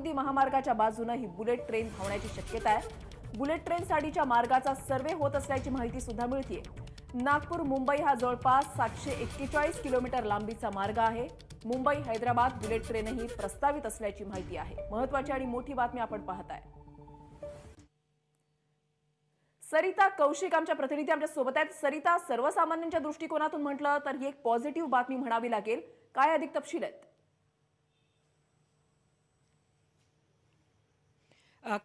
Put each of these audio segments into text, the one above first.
अगदी महामार्गाच्या बाजूनं ही बुलेट ट्रेन धावण्याची शक्यता आहे बुलेट ट्रेन साडीच्या मार्गाचा सर्वे होत असल्याची माहिती सुद्धा मिळतीये नागपूर मुंबई हा जवळपास सातशे एक्केचाळीस किलोमीटर लांबीचा मार्ग आहे मुंबई हैदराबाद बुलेट ट्रेनही प्रस्तावित असल्याची माहिती आहे महत्वाची आणि मोठी बातमी आपण पाहताय सरिता कौशिक आमच्या प्रतिनिधी आमच्या सोबत आहेत सरिता सर्वसामान्यांच्या दृष्टिकोनातून म्हटलं तर ही एक पॉझिटिव्ह बातमी म्हणावी लागेल काय अधिक तपशील आहेत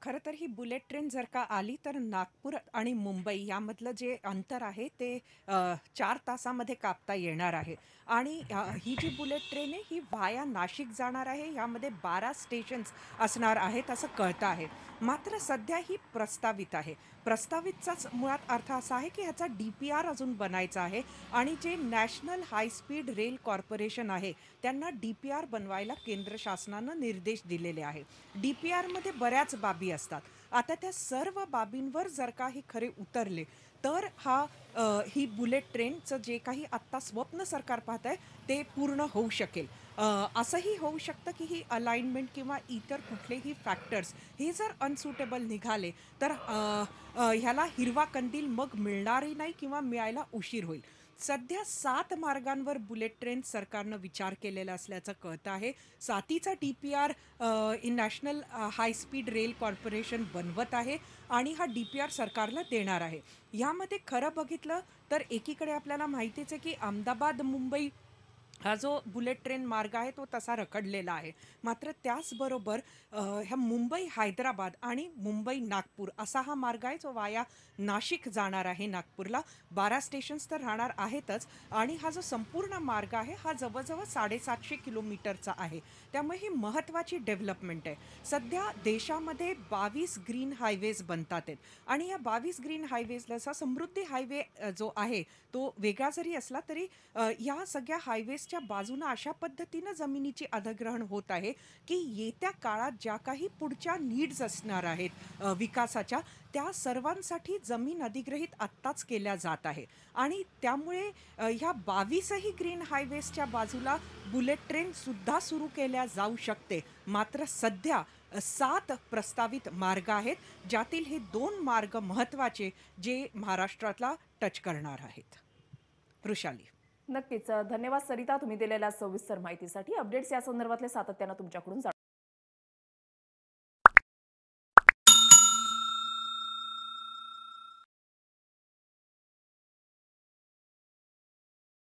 खरं तर ही बुलेट ट्रेन जर का आली तर नागपूर आणि मुंबई यामधलं जे अंतर आहे ते चार तासामध्ये कापता येणार आहे आणि ही जी बुलेट ट्रेन आहे ही वाया नाशिक जाणार आहे यामध्ये बारा स्टेशन्स असणार आहेत असं कळतं आहे मात्र सध्या ही प्रस्तावित आहे प्रस्तावितचाच मुळात अर्थ असा आहे की ह्याचा डी पी आर अजून बनायचा आहे आणि जे नॅशनल हायस्पीड रेल कॉर्पोरेशन आहे त्यांना डी पी आर बनवायला केंद्र शासनानं निर्देश दिलेले आहे डी पी आरमध्ये बऱ्याच बाबी असतात आता त्या सर्व बाबींवर जर का हे खरे उतरले तर हा ही बुलेट ट्रेनचं जे काही आत्ता स्वप्न सरकार पाहत आहे ते पूर्ण होऊ शकेल असंही होऊ शकतं की ही अलाइनमेंट किंवा इतर कुठलेही फॅक्टर्स हे जर अनसुटेबल निघाले तर ह्याला हिरवा कंदील मग मिळणारही नाही किंवा मिळायला उशीर होईल सध्या सात मार्गांवर बुलेट ट्रेन सरकारनं विचार केलेला असल्याचं कळतं आहे सातीचा D P R national high speed rail corporation बनवत आहे आणि हा डी पी आर सरकारला देणार आहे ह्यामध्ये खरं बघितलं तर एकीकडे आपल्याला माहितीच आहे की अहमदाबाद मुंबई हा जो बुलेट ट्रेन मार्ग आहे तो तसा रखडलेला आहे मात्र त्याचबरोबर ह्या मुंबई हैदराबाद आणि मुंबई नागपूर असा हा मार्ग आहे जो वाया नाशिक जाणार आहे नागपूरला बारा स्टेशन्स तर राहणार आहेतच आणि हा जो संपूर्ण मार्ग आहे हा जवळजवळ साडेसातशे किलोमीटरचा आहे त्यामुळे ही महत्त्वाची डेव्हलपमेंट आहे सध्या देशामध्ये बावीस ग्रीन हायवेज बनतात आहेत आणि या बावीस ग्रीन हायवेजला समृद्धी हायवे जो आहे तो वेगळा जरी असला तरी या सगळ्या हायवेज आसपासच्या बाजूनं अशा पद्धतीनं जमिनीची अधिग्रहण होत आहे की येत्या काळात ज्या काही पुढच्या नीड्स असणार आहेत विकासाच्या त्या सर्वांसाठी जमीन अधिग्रहित आत्ताच केल्या जात आहे आणि त्यामुळे ह्या बावीसही ग्रीन हायवेजच्या बाजूला बुलेट ट्रेन सुद्धा सुरू केल्या जाऊ शकते मात्र सध्या सात प्रस्तावित मार्ग आहेत ज्यातील हे दोन मार्ग महत्त्वाचे जे महाराष्ट्रातला टच करणार आहेत वृषाली नक्कीच धन्यवाद सरिता तुम्ही दिलेल्या सविस्तर माहितीसाठी अपडेट्स या संदर्भातले सातत्यानं तुमच्याकडून